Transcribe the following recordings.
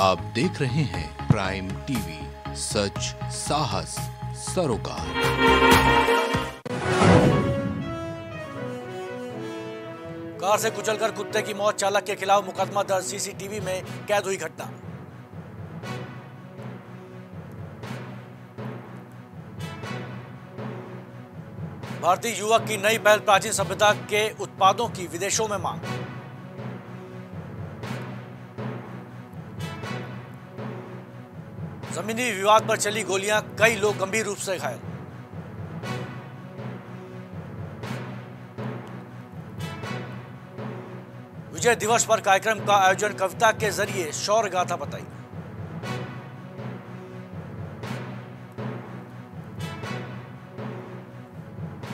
आप देख रहे हैं प्राइम टीवी सच साहस सरोकार कार से कुचलकर कुत्ते की मौत चालक के खिलाफ मुकदमा दर्ज सीसीटीवी में कैद हुई घटना भारतीय युवक की नई पहल प्राचीन सभ्यता के उत्पादों की विदेशों में मांग जमीनी विवाद पर चली गोलियां कई लोग गंभीर रूप से घायल विजय दिवस पर कार्यक्रम का आयोजन कविता के जरिए शौर्य गाथा बताई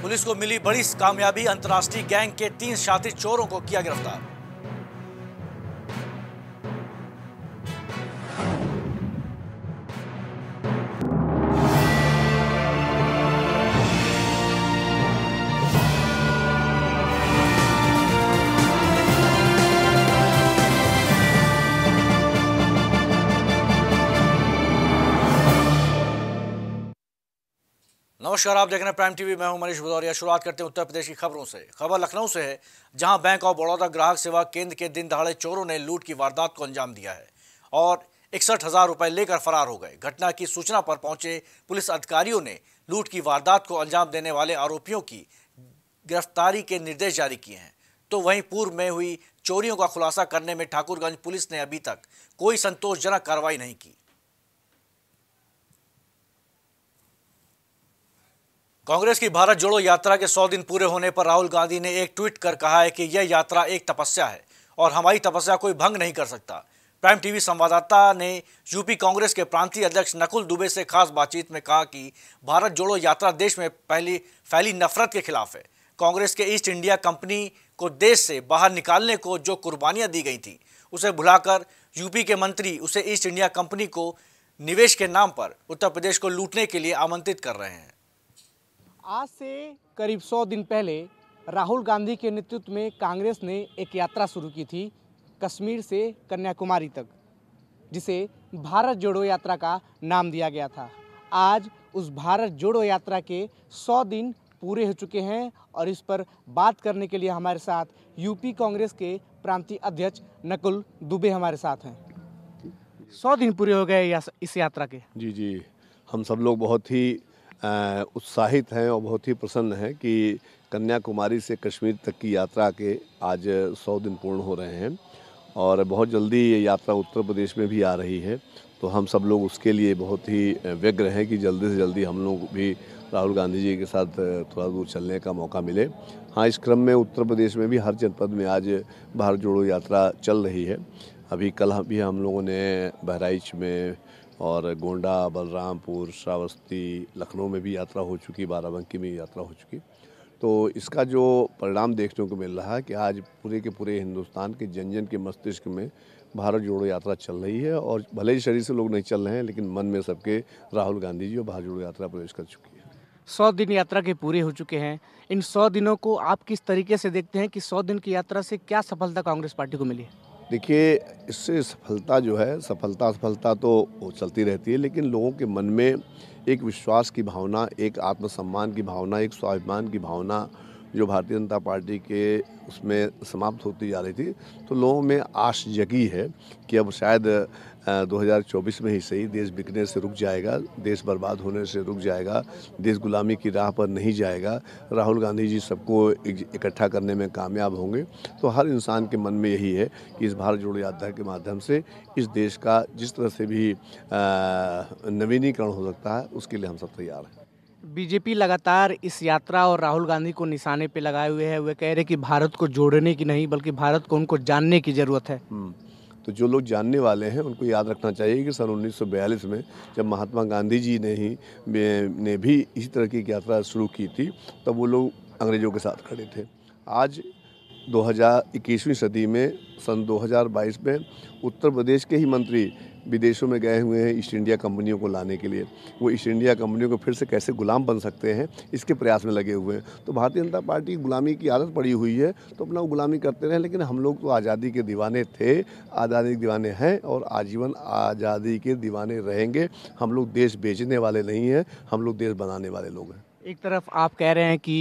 पुलिस को मिली बड़ी कामयाबी अंतर्राष्ट्रीय गैंग के तीन शातिर चोरों को किया गिरफ्तार नमस्कार आप देख रहे हैं प्राइम टीवी मैं हूं मनीष भदौरिया शुरुआत करते हैं उत्तर प्रदेश की खबरों से खबर लखनऊ से है जहां बैंक ऑफ बड़ौदा ग्राहक सेवा केंद्र के दिन दहाड़े चोरों ने लूट की वारदात को अंजाम दिया है और इकसठ हजार रुपये लेकर फरार हो गए घटना की सूचना पर पहुंचे पुलिस अधिकारियों ने लूट की वारदात को अंजाम देने वाले आरोपियों की गिरफ्तारी के निर्देश जारी किए हैं तो वहीं पूर्व में हुई चोरियों का खुलासा करने में ठाकुरगंज पुलिस ने अभी तक कोई संतोषजनक कार्रवाई नहीं की कांग्रेस की भारत जोड़ो यात्रा के सौ दिन पूरे होने पर राहुल गांधी ने एक ट्वीट कर कहा है कि यह यात्रा एक तपस्या है और हमारी तपस्या कोई भंग नहीं कर सकता प्राइम टीवी संवाददाता ने यूपी कांग्रेस के प्रांतीय अध्यक्ष नकुल दुबे से खास बातचीत में कहा कि भारत जोड़ो यात्रा देश में पहली फैली नफरत के खिलाफ है कांग्रेस के ईस्ट इंडिया कंपनी को देश से बाहर निकालने को जो कुर्बानियाँ दी गई थी उसे भुलाकर यूपी के मंत्री उसे ईस्ट इंडिया कंपनी को निवेश के नाम पर उत्तर प्रदेश को लूटने के लिए आमंत्रित कर रहे हैं आज से करीब सौ दिन पहले राहुल गांधी के नेतृत्व में कांग्रेस ने एक यात्रा शुरू की थी कश्मीर से कन्याकुमारी तक जिसे भारत जोड़ो यात्रा का नाम दिया गया था आज उस भारत जोड़ो यात्रा के सौ दिन पूरे हो चुके हैं और इस पर बात करने के लिए हमारे साथ यूपी कांग्रेस के प्रांतीय अध्यक्ष नकुल दुबे हमारे साथ हैं सौ दिन पूरे हो गए या, इस यात्रा के जी जी हम सब लोग बहुत ही उत्साहित हैं और बहुत ही प्रसन्न हैं कि कन्याकुमारी से कश्मीर तक की यात्रा के आज सौ दिन पूर्ण हो रहे हैं और बहुत जल्दी ये यात्रा उत्तर प्रदेश में भी आ रही है तो हम सब लोग उसके लिए बहुत ही व्यग्र हैं कि जल्दी से जल्दी हम लोग भी राहुल गांधी जी के साथ थोड़ा दूर चलने का मौका मिले हाँ इस क्रम में उत्तर प्रदेश में भी हर जनपद में आज भारत जोड़ो यात्रा चल रही है अभी कल भी हम लोगों ने बहराइच में और गोंडा बलरामपुर श्रावस्ती लखनऊ में भी यात्रा हो चुकी बाराबंकी में यात्रा हो चुकी तो इसका जो परिणाम देखने को मिल रहा है कि आज पूरे के पूरे हिंदुस्तान के जन जन के मस्तिष्क में भारत जोड़ो यात्रा चल रही है और भले ही शरीर से लोग नहीं चल रहे हैं लेकिन मन में सबके राहुल गांधी जी और भारत जोड़ो यात्रा प्रवेश कर चुकी है सौ दिन यात्रा के पूरे हो चुके हैं इन सौ दिनों को आप किस तरीके से देखते हैं कि सौ दिन की यात्रा से क्या सफलता कांग्रेस पार्टी को मिली है देखिए इससे सफलता जो है सफलता सफलता तो चलती रहती है लेकिन लोगों के मन में एक विश्वास की भावना एक आत्मसम्मान की भावना एक स्वाभिमान की भावना जो भारतीय जनता पार्टी के उसमें समाप्त होती जा रही थी तो लोगों में आश जगी है कि अब शायद 2024 में ही सही देश बिकने से रुक जाएगा देश बर्बाद होने से रुक जाएगा देश गुलामी की राह पर नहीं जाएगा राहुल गांधी जी सबको इकट्ठा करने में कामयाब होंगे तो हर इंसान के मन में यही है कि इस भारत जोड़ो यात्रा के माध्यम से इस देश का जिस तरह से भी नवीनीकरण हो सकता है उसके लिए हम सब तैयार हैं बीजेपी लगातार इस यात्रा और राहुल गांधी को निशाने पे लगाए हुए है वे कह रहे कि भारत को जोड़ने की नहीं बल्कि भारत को उनको जानने की ज़रूरत है हम्म, तो जो लोग जानने वाले हैं उनको याद रखना चाहिए कि सन 1942 में जब महात्मा गांधी जी ने ही ने भी इसी तरह की यात्रा शुरू की थी तब वो लोग अंग्रेज़ों के साथ खड़े थे आज 2021वीं सदी में सन 2022 में उत्तर प्रदेश के ही मंत्री विदेशों में गए हुए हैं ईस्ट इंडिया कंपनियों को लाने के लिए वो ईस्ट इंडिया कंपनियों को फिर से कैसे गुलाम बन सकते हैं इसके प्रयास में लगे हुए हैं तो भारतीय जनता पार्टी गुलामी की आदत पड़ी हुई है तो अपना गुलामी करते रहे लेकिन हम लोग तो आज़ादी के दीवाने थे आज़ादी के दीवाने हैं और आजीवन आज़ादी के दीवाने रहेंगे हम लोग देश बेचने वाले नहीं हैं हम लोग देश बनाने वाले लोग हैं एक तरफ आप कह रहे हैं कि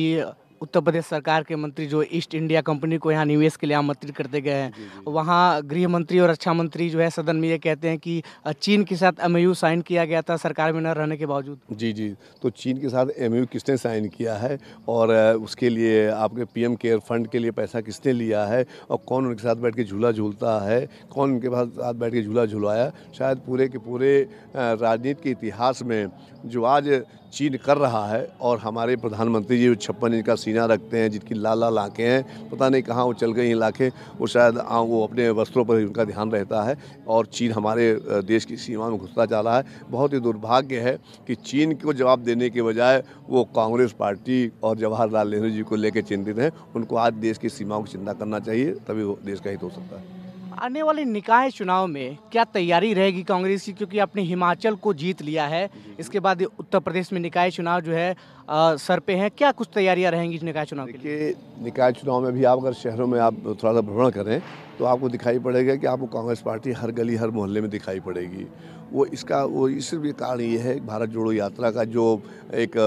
उत्तर प्रदेश सरकार के मंत्री जो ईस्ट इंडिया कंपनी को यहाँ निवेश के लिए आमंत्रित करते गए हैं वहाँ गृह मंत्री और रक्षा मंत्री जो है सदन में ये कहते हैं कि चीन के साथ एम साइन किया गया था सरकार में न रहने के बावजूद जी जी तो चीन के साथ एम किसने साइन किया है और उसके लिए आपके पीएम केयर फंड के लिए पैसा किसने लिया है और कौन उनके साथ बैठ के झूला झूलता है कौन उनके साथ बैठ के झूला झूलाया शायद पूरे के पूरे राजनीति के इतिहास में जो आज चीन कर रहा है और हमारे प्रधानमंत्री जी छप्पन इंच का सीना रखते हैं जिनकी लाल लाल आँखें हैं पता नहीं कहाँ वो चल गई इलाके वो शायद वो अपने वस्त्रों पर उनका ध्यान रहता है और चीन हमारे देश की सीमा में घुसता जा रहा है बहुत ही दुर्भाग्य है कि चीन को जवाब देने के बजाय वो कांग्रेस पार्टी और जवाहरलाल नेहरू जी को लेकर चिंतित हैं उनको आज देश की सीमाओं की चिंता करना चाहिए तभी देश का हित हो सकता है आने वाले निकाय चुनाव में क्या तैयारी रहेगी कांग्रेस की क्योंकि आपने हिमाचल को जीत लिया है इसके बाद उत्तर प्रदेश में निकाय चुनाव जो है आ, सर पे हैं क्या कुछ तैयारियां रहेंगी निकाय चुनाव के निकाय चुनाव में भी आप अगर शहरों में आप थोड़ा सा भ्रमण करें तो आपको दिखाई पड़ेगा कि आपको कांग्रेस पार्टी हर गली हर मोहल्ले में दिखाई पड़ेगी वो इसका वो सिर्फ ये कारण ये है भारत जोड़ो यात्रा का जो एक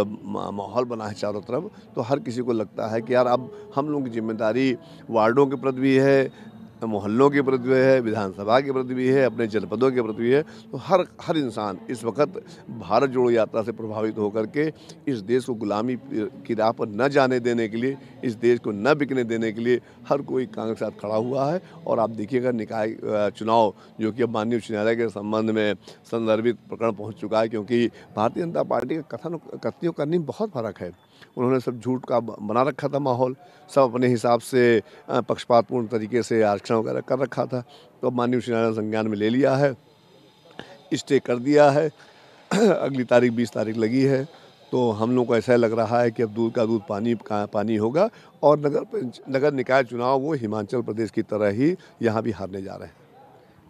माहौल बना है चारों तरफ तो हर किसी को लगता है कि यार अब हम लोगों की जिम्मेदारी वार्डों के प्रति भी है तो मोहल्लों के प्रति भी है विधानसभा के प्रति भी है अपने जनपदों के प्रति भी है तो हर हर इंसान इस वक्त भारत जोड़ो यात्रा से प्रभावित होकर के इस देश को गुलामी की राह पर न जाने देने के लिए इस देश को न बिकने देने के लिए हर कोई कांग्रेस साथ खड़ा हुआ है और आप देखिएगा निकाय चुनाव जो कि अब माननीय उच्च न्यायालय के संबंध में संदर्भित प्रकरण पहुँच चुका है क्योंकि भारतीय जनता पार्टी का कथन कथियों में बहुत फर्क है उन्होंने सब झूठ का बना रखा था माहौल सब अपने हिसाब से पक्षपातपूर्ण तरीके से आरक्षण वगैरह कर रखा था तो माननीय श्री नारायण संज्ञान में ले लिया है स्टे कर दिया है अगली तारीख बीस तारीख लगी है तो हम लोग को ऐसा लग रहा है कि अब दूध का दूध पानी का पानी होगा और नगर नगर निकाय चुनाव वो हिमाचल प्रदेश की तरह ही यहाँ भी हारने जा रहे हैं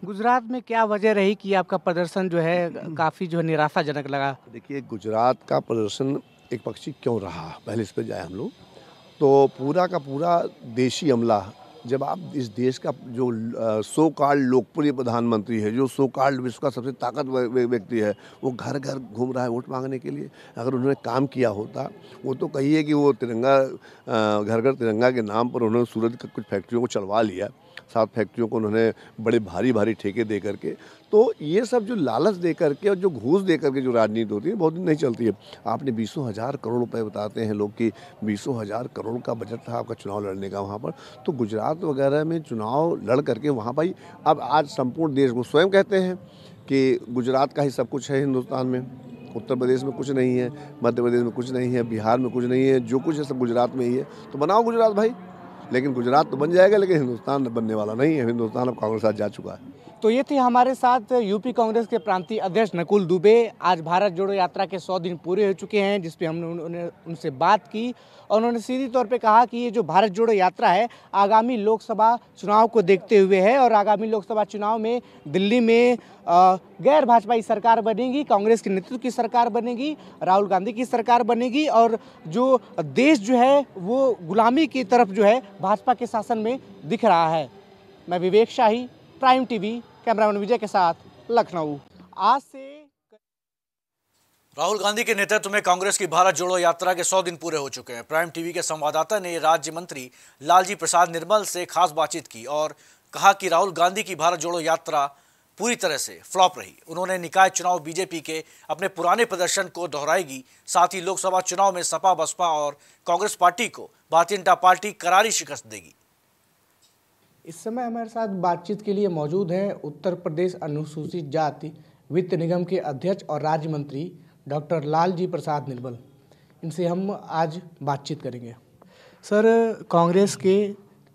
गुजरात में क्या वजह रही कि आपका प्रदर्शन जो है काफ़ी जो निराशाजनक लगा देखिए गुजरात का प्रदर्शन एक पक्षी क्यों रहा पहले इस पर जाए हम लोग तो पूरा का पूरा देशी अमला जब आप इस देश का जो सो कार्ड लोकप्रिय प्रधानमंत्री है जो सो कार्ड विश्व का सबसे ताकतवर व्यक्ति है वो घर घर घूम रहा है वोट मांगने के लिए अगर उन्होंने काम किया होता वो तो कहिए कि वो तिरंगा घर घर तिरंगा के नाम पर उन्होंने सूरत का कुछ फैक्ट्रियों को चलवा लिया सात फैक्ट्रियों को उन्होंने बड़े भारी भारी ठेके दे करके तो ये सब जो लालच दे करके और जो घूस दे करके जो राजनीति होती है बहुत दिन नहीं चलती है आपने बीसों हज़ार करोड़ रुपए बताते हैं लोग कि बीसों हज़ार करोड़ का बजट था आपका चुनाव लड़ने का वहाँ पर तो गुजरात गुजरात वगैरह में चुनाव लड़ करके वहाँ भाई अब आज संपूर्ण देश को स्वयं कहते हैं कि गुजरात का ही सब कुछ है हिंदुस्तान में उत्तर प्रदेश में कुछ नहीं है मध्य प्रदेश में कुछ नहीं है बिहार में कुछ नहीं है जो कुछ है सब गुजरात में ही है तो बनाओ गुजरात भाई लेकिन गुजरात तो बन जाएगा लेकिन हिंदुस्तान बनने वाला नहीं है हिंदुस्तान अब कांग्रेस आज जा चुका है तो ये थे हमारे साथ यूपी कांग्रेस के प्रांतीय अध्यक्ष नकुल दुबे आज भारत जोड़ो यात्रा के सौ दिन पूरे हो चुके हैं जिसपे हमने उन्होंने उनसे बात की और उन्होंने सीधी तौर पे कहा कि ये जो भारत जोड़ो यात्रा है आगामी लोकसभा चुनाव को देखते हुए है और आगामी लोकसभा चुनाव में दिल्ली में गैर भाजपाई सरकार बनेगी कांग्रेस के नेतृत्व की सरकार बनेगी राहुल गांधी की सरकार बनेगी और जो देश जो है वो गुलामी की तरफ जो है भाजपा के शासन में दिख रहा है मैं Vivek Shahi Prime TV cameraman Vijay के साथ लखनऊ आज से राहुल गांधी के नेतृत्व में कांग्रेस की भारत जोड़ो यात्रा के 100 दिन पूरे हो चुके हैं प्राइम टीवी के संवाददाता ने राज्य मंत्री लालजी प्रसाद निर्मल से खास बातचीत की और कहा कि राहुल गांधी की भारत जोड़ो यात्रा पूरी तरह से फ्लॉप रही उन्होंने निकाय चुनाव बीजेपी के अपने पुराने प्रदर्शन को दोहराएगी साथ ही लोकसभा चुनाव में सपा बसपा और कांग्रेस पार्टी को भारतीय जनता पार्टी करारी शिकस्त देगी इस समय हमारे साथ बातचीत के लिए मौजूद हैं उत्तर प्रदेश अनुसूचित जाति वित्त निगम के अध्यक्ष और राज्य मंत्री डॉक्टर लालजी प्रसाद निर्मल इनसे हम आज बातचीत करेंगे सर कांग्रेस के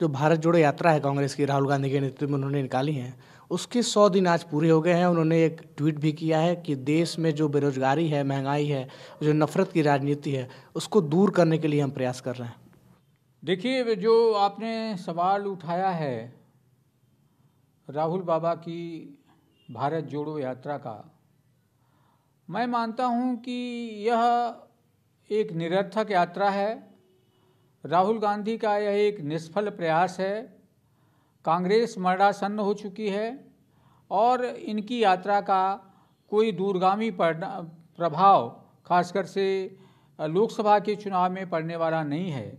जो भारत जोड़ो यात्रा है कांग्रेस की राहुल गांधी के नेतृत्व में उन्होंने निकाली है उसके सौ दिन आज पूरे हो गए हैं उन्होंने एक ट्वीट भी किया है कि देश में जो बेरोजगारी है महंगाई है जो नफरत की राजनीति है उसको दूर करने के लिए हम प्रयास कर रहे हैं देखिए जो आपने सवाल उठाया है राहुल बाबा की भारत जोड़ो यात्रा का मैं मानता हूं कि यह एक निरर्थक यात्रा है राहुल गांधी का यह एक निष्फल प्रयास है कांग्रेस मरणासन्न हो चुकी है और इनकी यात्रा का कोई दूरगामी प्रभाव खासकर से लोकसभा के चुनाव में पड़ने वाला नहीं है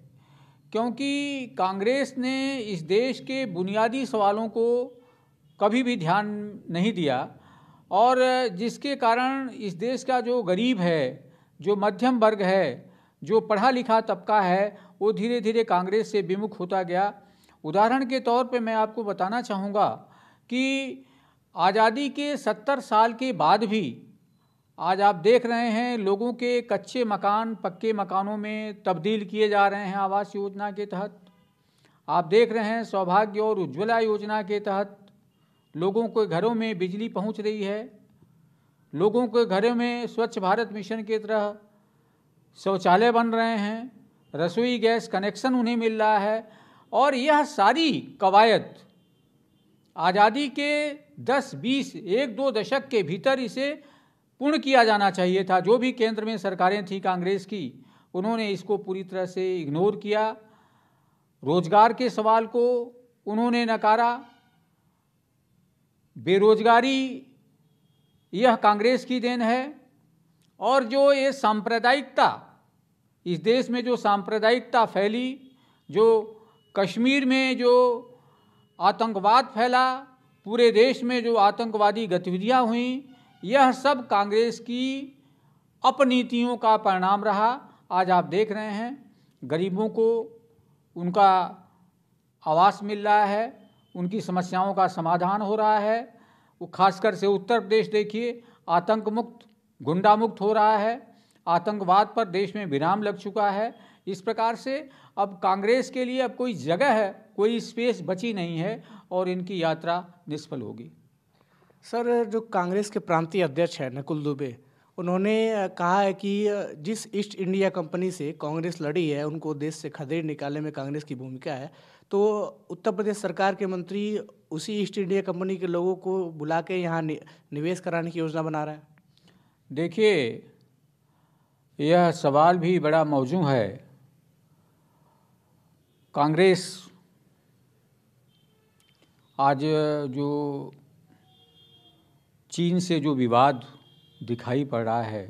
क्योंकि कांग्रेस ने इस देश के बुनियादी सवालों को कभी भी ध्यान नहीं दिया और जिसके कारण इस देश का जो गरीब है जो मध्यम वर्ग है जो पढ़ा लिखा तबका है वो धीरे धीरे कांग्रेस से विमुख होता गया उदाहरण के तौर पे मैं आपको बताना चाहूँगा कि आज़ादी के सत्तर साल के बाद भी आज आप देख रहे हैं लोगों के कच्चे मकान पक्के मकानों में तब्दील किए जा रहे हैं आवास योजना के तहत आप देख रहे हैं सौभाग्य और उज्ज्वला योजना के तहत लोगों के घरों में बिजली पहुंच रही है लोगों के घरों में स्वच्छ भारत मिशन के तरह शौचालय बन रहे हैं रसोई गैस कनेक्शन उन्हें मिल रहा है और यह सारी कवायद आज़ादी के 10, 20, एक दो दशक के भीतर इसे पूर्ण किया जाना चाहिए था जो भी केंद्र में सरकारें थी कांग्रेस की उन्होंने इसको पूरी तरह से इग्नोर किया रोजगार के सवाल को उन्होंने नकारा बेरोजगारी यह कांग्रेस की देन है और जो ये सांप्रदायिकता इस देश में जो सांप्रदायिकता फैली जो कश्मीर में जो आतंकवाद फैला पूरे देश में जो आतंकवादी गतिविधियां हुई यह सब कांग्रेस की अपनीतियों का परिणाम रहा आज आप देख रहे हैं गरीबों को उनका आवास मिल रहा है उनकी समस्याओं का समाधान हो रहा है वो खासकर से उत्तर प्रदेश देखिए आतंक मुक्त गुंडा मुक्त हो रहा है आतंकवाद पर देश में विराम लग चुका है इस प्रकार से अब कांग्रेस के लिए अब कोई जगह है कोई स्पेस बची नहीं है और इनकी यात्रा निष्फल होगी सर जो कांग्रेस के प्रांतीय अध्यक्ष हैं नकुल दुबे उन्होंने कहा है कि जिस ईस्ट इंडिया कंपनी से कांग्रेस लड़ी है उनको देश से खदेड़ निकालने में कांग्रेस की भूमिका है तो उत्तर प्रदेश सरकार के मंत्री उसी ईस्ट इंडिया कंपनी के लोगों को बुला के यहाँ निवेश कराने की योजना बना रहा है देखिए यह सवाल भी बड़ा मौजू है कांग्रेस आज जो चीन से जो विवाद दिखाई पड़ रहा है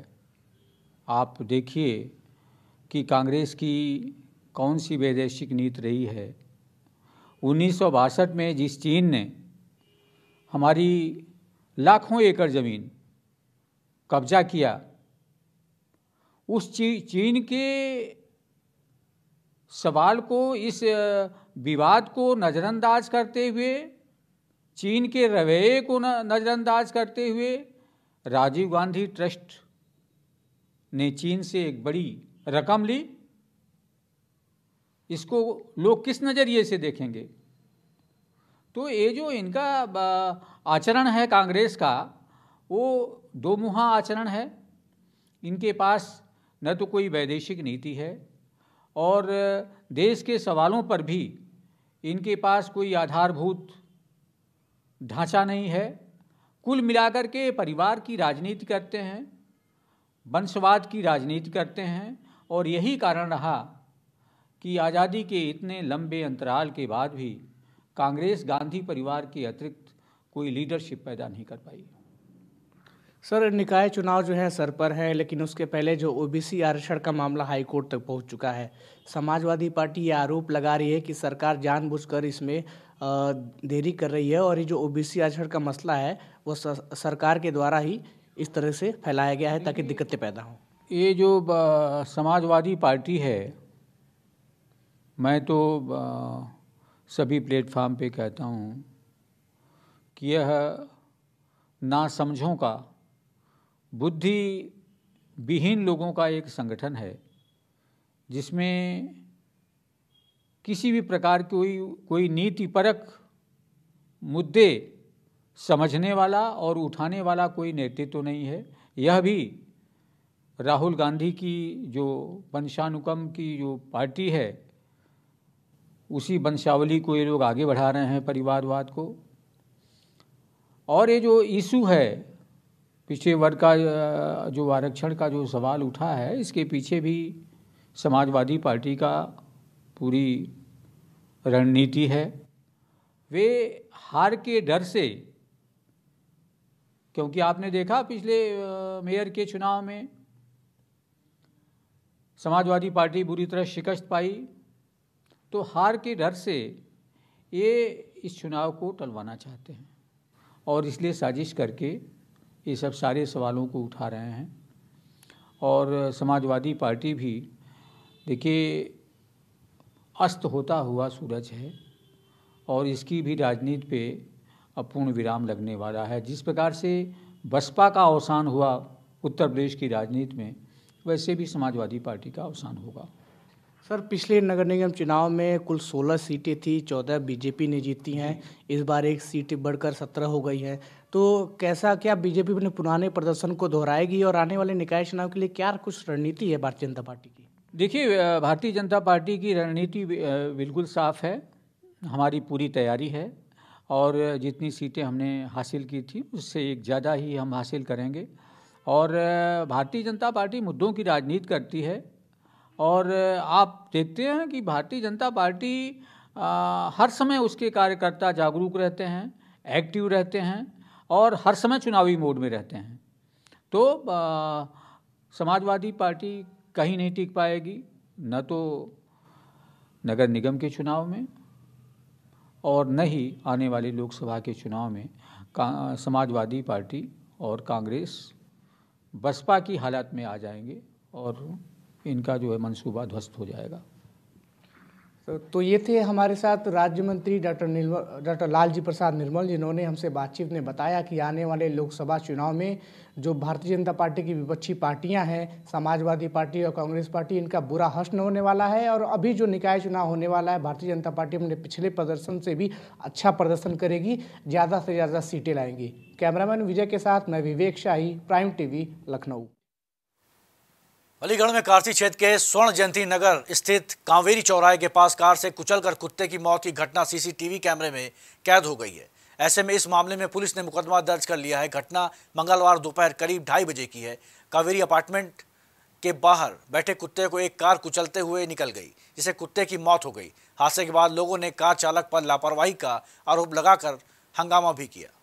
आप देखिए कि कांग्रेस की कौन सी वैदेशिक नीति रही है उन्नीस में जिस चीन ने हमारी लाखों एकड़ ज़मीन कब्जा किया उस ची, चीन के सवाल को इस विवाद को नज़रअंदाज करते हुए चीन के रवैये को नज़रअंदाज करते हुए राजीव गांधी ट्रस्ट ने चीन से एक बड़ी रकम ली इसको लोग किस नज़रिए से देखेंगे तो ये जो इनका आचरण है कांग्रेस का वो दो मुहा आचरण है इनके पास न तो कोई वैदेशिक नीति है और देश के सवालों पर भी इनके पास कोई आधारभूत ढांचा नहीं है कुल मिलाकर के परिवार की राजनीति करते हैं वंशवाद की राजनीति करते हैं और यही कारण रहा कि आज़ादी के इतने लंबे अंतराल के बाद भी कांग्रेस गांधी परिवार के अतिरिक्त कोई लीडरशिप पैदा नहीं कर पाई सर निकाय चुनाव जो है सर पर है लेकिन उसके पहले जो ओबीसी आरक्षण का मामला हाईकोर्ट तक पहुंच चुका है समाजवादी पार्टी ये आरोप लगा रही है कि सरकार जानबूझकर इसमें देरी कर रही है और ये जो ओ बी सी आरक्षण का मसला है वो सरकार के द्वारा ही इस तरह से फैलाया गया है ताकि दिक्कतें पैदा हों ये जो समाजवादी पार्टी है मैं तो सभी प्लेटफार्म पे कहता हूँ कि यह ना समझों का बुद्धि विहीन लोगों का एक संगठन है जिसमें किसी भी प्रकार की कोई कोई नीतिपरक मुद्दे समझने वाला और उठाने वाला कोई नेतृत्व तो नहीं है यह भी राहुल गांधी की जो वंशानुकम की जो पार्टी है उसी वंशावली को ये लोग आगे बढ़ा रहे हैं परिवारवाद को और ये जो इशू है पीछे वर्ग का जो आरक्षण का जो सवाल उठा है इसके पीछे भी समाजवादी पार्टी का पूरी रणनीति है वे हार के डर से क्योंकि आपने देखा पिछले मेयर के चुनाव में समाजवादी पार्टी बुरी तरह शिकस्त पाई तो हार के डर से ये इस चुनाव को टलवाना चाहते हैं और इसलिए साजिश करके ये सब सारे सवालों को उठा रहे हैं और समाजवादी पार्टी भी देखिए अस्त होता हुआ सूरज है और इसकी भी राजनीति पे अपूर्ण विराम लगने वाला है जिस प्रकार से बसपा का अवसान हुआ उत्तर प्रदेश की राजनीति में वैसे भी समाजवादी पार्टी का अवसान होगा सर पिछले नगर निगम चुनाव में कुल 16 सीटें थी 14 बीजेपी ने जीती हैं इस बार एक सीट बढ़कर 17 हो गई है तो कैसा क्या बीजेपी अपने पुराने प्रदर्शन को दोहराएगी और आने वाले निकाय चुनाव के लिए क्या कुछ रणनीति है भारतीय जनता पार्टी की देखिए भारतीय जनता पार्टी की रणनीति बिल्कुल साफ है हमारी पूरी तैयारी है और जितनी सीटें हमने हासिल की थी उससे एक ज़्यादा ही हम हासिल करेंगे और भारतीय जनता पार्टी मुद्दों की राजनीति करती है और आप देखते हैं कि भारतीय जनता पार्टी आ, हर समय उसके कार्यकर्ता जागरूक रहते हैं एक्टिव रहते हैं और हर समय चुनावी मोड में रहते हैं तो आ, समाजवादी पार्टी कहीं नहीं टिक पाएगी न तो नगर निगम के चुनाव में और न ही आने वाले लोकसभा के चुनाव में समाजवादी पार्टी और कांग्रेस बसपा की हालात में आ जाएंगे और इनका जो है मंसूबा ध्वस्त हो जाएगा तो, ये थे हमारे साथ राज्य मंत्री डॉक्टर निर्मल डॉक्टर लालजी प्रसाद निर्मल जिन्होंने हमसे बातचीत में बताया कि आने वाले लोकसभा चुनाव में जो भारतीय जनता पार्टी की विपक्षी पार्टियां हैं समाजवादी पार्टी और कांग्रेस पार्टी इनका बुरा हश्न होने वाला है और अभी जो निकाय चुनाव होने वाला है भारतीय जनता पार्टी अपने पिछले प्रदर्शन से भी अच्छा प्रदर्शन करेगी ज़्यादा से ज़्यादा सीटें लाएंगी कैमरामैन विजय के साथ मैं विवेक शाही प्राइम टीवी लखनऊ अलीगढ़ में कारसी क्षेत्र के स्वर्ण जयंती नगर स्थित कांवेरी चौराहे के पास कार से कुचलकर कुत्ते की मौत की घटना सीसीटीवी कैमरे में कैद हो गई है ऐसे में इस मामले में पुलिस ने मुकदमा दर्ज कर लिया है घटना मंगलवार दोपहर करीब ढाई बजे की है कावेरी अपार्टमेंट के बाहर बैठे कुत्ते को एक कार कुचलते हुए निकल गई जिसे कुत्ते की मौत हो गई हादसे के बाद लोगों ने कार चालक पर लापरवाही का आरोप लगाकर हंगामा भी किया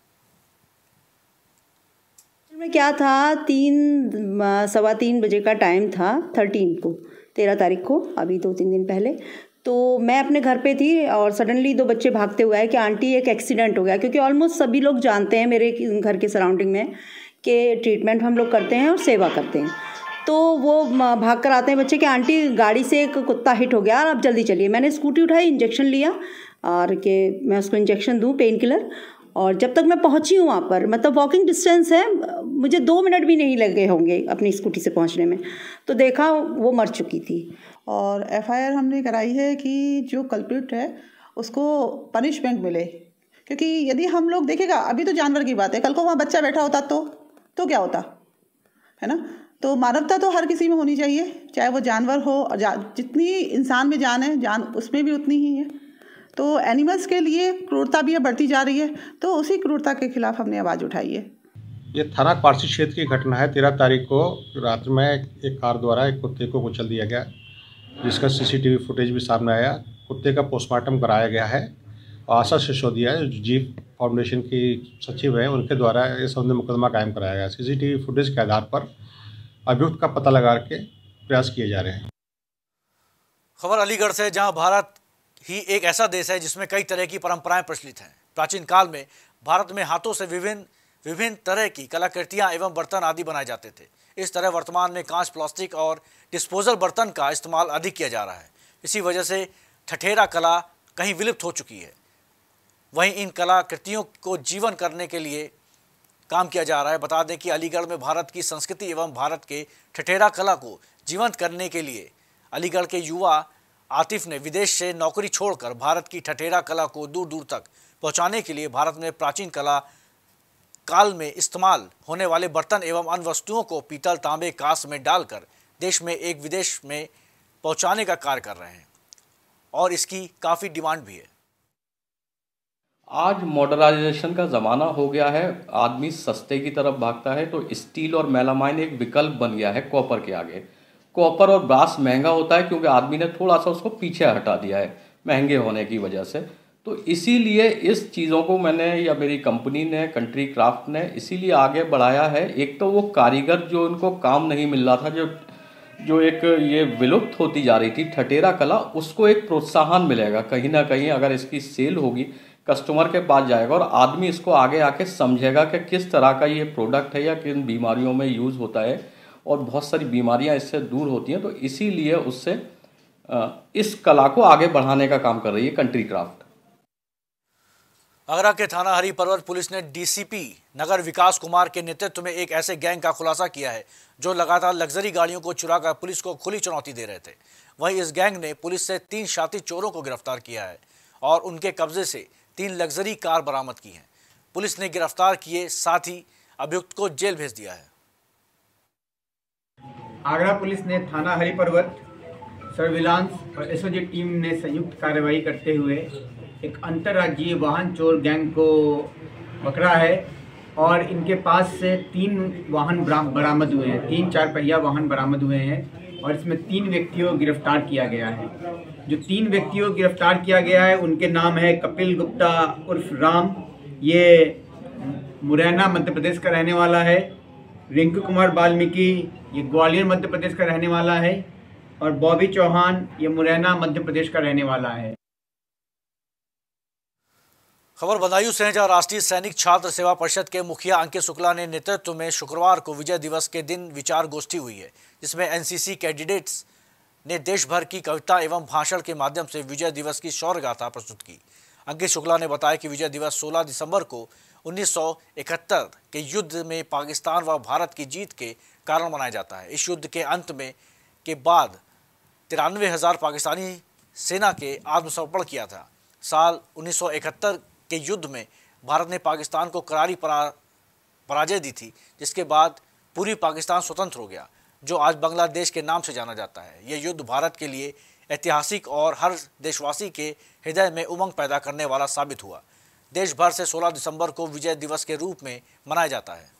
में क्या था तीन सवा तीन बजे का टाइम था थर्टीन को तेरह तारीख को अभी दो तीन दिन पहले तो मैं अपने घर पे थी और सडनली दो बच्चे भागते हुए आए कि आंटी एक एक्सीडेंट हो गया क्योंकि ऑलमोस्ट सभी लोग जानते हैं मेरे घर के सराउंडिंग में कि ट्रीटमेंट हम लोग करते हैं और सेवा करते हैं तो वो भाग कर आते हैं बच्चे कि आंटी गाड़ी से एक कुत्ता हिट हो गया और आप जल्दी चलिए मैंने स्कूटी उठाई इंजेक्शन लिया और के मैं उसको इंजेक्शन दूँ पेन किलर और जब तक मैं पहुंची हूँ वहाँ पर मतलब वॉकिंग डिस्टेंस है मुझे दो मिनट भी नहीं लगे होंगे अपनी स्कूटी से पहुँचने में तो देखा वो मर चुकी थी और एफआईआर हमने कराई है कि जो कल्प्रिट है उसको पनिशमेंट मिले क्योंकि यदि हम लोग देखेगा अभी तो जानवर की बात है कल को वहाँ बच्चा बैठा होता तो तो क्या होता है ना तो मानवता तो हर किसी में होनी चाहिए चाहे वो जानवर हो और जा, जितनी इंसान में जान है जान उसमें भी उतनी ही है तो एनिमल्स के लिए क्रूरता भी बढ़ती जा रही है तो उसी क्रूरता के खिलाफ हमने आवाज़ उठाई है ये थाना पारसी क्षेत्र की घटना है तेरह तारीख को रात में एक कार द्वारा एक कुत्ते को कुचल दिया गया जिसका सीसीटीवी फुटेज भी सामने आया कुत्ते का पोस्टमार्टम कराया गया है आशा सिसोदिया जीप फाउंडेशन की सचिव हैं उनके द्वारा इस संबंध में मुकदमा कायम कराया गया सीसीटीवी फुटेज के आधार पर अभियुक्त का पता लगा के प्रयास किए जा रहे हैं खबर अलीगढ़ से जहां भारत ही एक ऐसा देश है जिसमें कई तरह की परंपराएं प्रचलित हैं प्राचीन काल में भारत में हाथों से विभिन्न विभिन्न तरह की कलाकृतियाँ एवं बर्तन आदि बनाए जाते थे इस तरह वर्तमान में कांच प्लास्टिक और डिस्पोजल बर्तन का इस्तेमाल अधिक किया जा रहा है इसी वजह से ठठेरा कला कहीं विलुप्त हो चुकी है वहीं इन कलाकृतियों को जीवन करने के लिए काम किया जा रहा है बता दें कि अलीगढ़ में भारत की संस्कृति एवं भारत के ठठेरा कला को जीवंत करने के लिए अलीगढ़ के युवा आतिफ ने विदेश से नौकरी छोड़कर भारत की ठठेरा कला को दूर दूर तक पहुंचाने के लिए भारत में प्राचीन कला काल में इस्तेमाल होने वाले बर्तन एवं अन्य वस्तुओं को पीतल तांबे कांस में डालकर देश में एक विदेश में पहुंचाने का कार्य कर रहे हैं और इसकी काफ़ी डिमांड भी है आज मॉडर्नाइजेशन का ज़माना हो गया है आदमी सस्ते की तरफ भागता है तो स्टील और मेलामाइन एक विकल्प बन गया है कॉपर के आगे कॉपर और ब्रास महंगा होता है क्योंकि आदमी ने थोड़ा सा उसको पीछे हटा दिया है महंगे होने की वजह से तो इसीलिए इस चीज़ों को मैंने या मेरी कंपनी ने कंट्री क्राफ्ट ने इसीलिए आगे बढ़ाया है एक तो वो कारीगर जो उनको काम नहीं मिल रहा था जो जो एक ये विलुप्त होती जा रही थी ठटेरा कला उसको एक प्रोत्साहन मिलेगा कहीं ना कहीं अगर इसकी सेल होगी कस्टमर के पास जाएगा और आदमी इसको आगे आके समझेगा कि किस तरह का ये प्रोडक्ट है या किन बीमारियों में यूज़ होता है और बहुत सारी बीमारियां इससे दूर होती हैं तो इसीलिए उससे इस कला को आगे बढ़ाने का काम कर रही है कंट्री क्राफ्ट आगरा के थाना हरी पर्वत पुलिस ने डीसीपी नगर विकास कुमार के नेतृत्व में एक ऐसे गैंग का खुलासा किया है जो लगातार लग्जरी गाड़ियों को चुराकर पुलिस को खुली चुनौती दे रहे थे वहीं इस गैंग ने पुलिस से तीन शाती चोरों को गिरफ्तार किया है और उनके कब्जे से तीन लग्जरी कार बरामद की हैं पुलिस ने गिरफ्तार किए साथ ही अभियुक्त को जेल भेज दिया है आगरा पुलिस ने थाना हरिपर्वत सर्विलांस और एस टीम ने संयुक्त कार्रवाई करते हुए एक अंतर्राज्यीय वाहन चोर गैंग को पकड़ा है और इनके पास से तीन वाहन बरामद हुए हैं तीन चार पहिया वाहन बरामद हुए हैं और इसमें तीन व्यक्तियों को गिरफ्तार किया गया है जो तीन व्यक्तियों को गिरफ्तार किया गया है उनके नाम है कपिल गुप्ता उर्फ राम ये मुरैना मध्य प्रदेश का रहने वाला है रिंकू कुमार वाल्मीकि ये ग्वालियर मध्य प्रदेश का रहने वाला है और बॉबी चौहान ये मुरैना मध्य प्रदेश का रहने वाला है खबर बदायूं से है जहां राष्ट्रीय सैनिक छात्र सेवा परिषद के मुखिया अंकित शुक्ला ने नेतृत्व में शुक्रवार को विजय दिवस के दिन विचार गोष्ठी हुई है जिसमें एनसीसी कैंडिडेट्स ने देश भर की कविता एवं भाषण के माध्यम से विजय दिवस की शौर्य गाथा प्रस्तुत की अंकित शुक्ला ने बताया कि विजय दिवस 16 दिसंबर को 1971 के युद्ध में पाकिस्तान व भारत की जीत के कारण मनाया जाता है इस युद्ध के अंत में के बाद तिरानवे हज़ार पाकिस्तानी सेना के आत्मसमर्पण किया था साल 1971 के युद्ध में भारत ने पाकिस्तान को करारी परा पराजय दी थी जिसके बाद पूरी पाकिस्तान स्वतंत्र हो गया जो आज बांग्लादेश के नाम से जाना जाता है यह युद्ध भारत के लिए ऐतिहासिक और हर देशवासी के हृदय में उमंग पैदा करने वाला साबित हुआ देश भर से 16 दिसंबर को विजय दिवस के रूप में मनाया जाता है